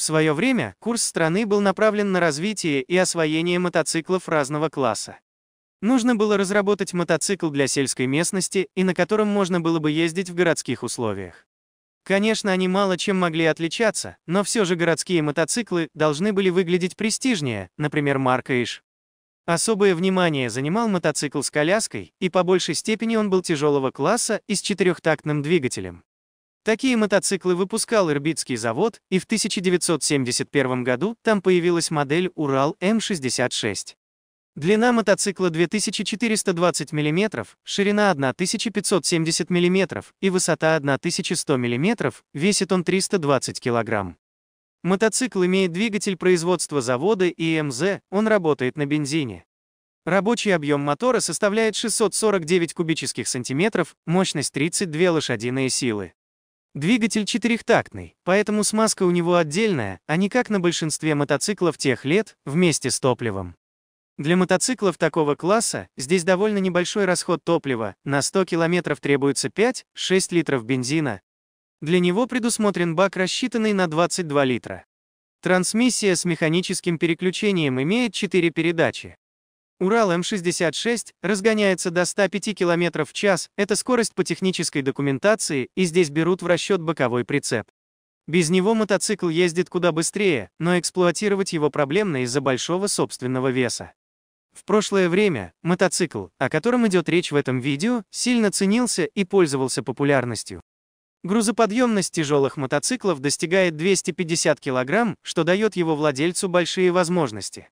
В свое время курс страны был направлен на развитие и освоение мотоциклов разного класса. Нужно было разработать мотоцикл для сельской местности и на котором можно было бы ездить в городских условиях. Конечно, они мало чем могли отличаться, но все же городские мотоциклы должны были выглядеть престижнее, например, марка Иш. Особое внимание занимал мотоцикл с коляской, и по большей степени он был тяжелого класса и с четырехтактным двигателем. Такие мотоциклы выпускал Ирбитский завод, и в 1971 году там появилась модель «Урал М66». Длина мотоцикла 2420 мм, ширина 1570 мм и высота 1100 мм, весит он 320 кг. Мотоцикл имеет двигатель производства завода ИМЗ, он работает на бензине. Рабочий объем мотора составляет 649 кубических сантиметров, мощность 32 лошадиные силы. Двигатель четырехтактный, поэтому смазка у него отдельная, а не как на большинстве мотоциклов тех лет, вместе с топливом. Для мотоциклов такого класса здесь довольно небольшой расход топлива, на 100 км требуется 5-6 литров бензина. Для него предусмотрен бак, рассчитанный на 22 литра. Трансмиссия с механическим переключением имеет 4 передачи. Урал М66 разгоняется до 105 км в час, это скорость по технической документации, и здесь берут в расчет боковой прицеп. Без него мотоцикл ездит куда быстрее, но эксплуатировать его проблемно из-за большого собственного веса. В прошлое время мотоцикл, о котором идет речь в этом видео, сильно ценился и пользовался популярностью. Грузоподъемность тяжелых мотоциклов достигает 250 кг, что дает его владельцу большие возможности.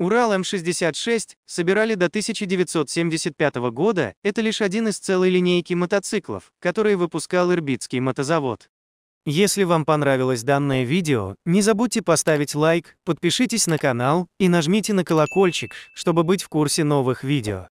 Урал М66 собирали до 1975 года, это лишь один из целой линейки мотоциклов, которые выпускал Ирбитский мотозавод. Если вам понравилось данное видео, не забудьте поставить лайк, подпишитесь на канал и нажмите на колокольчик, чтобы быть в курсе новых видео.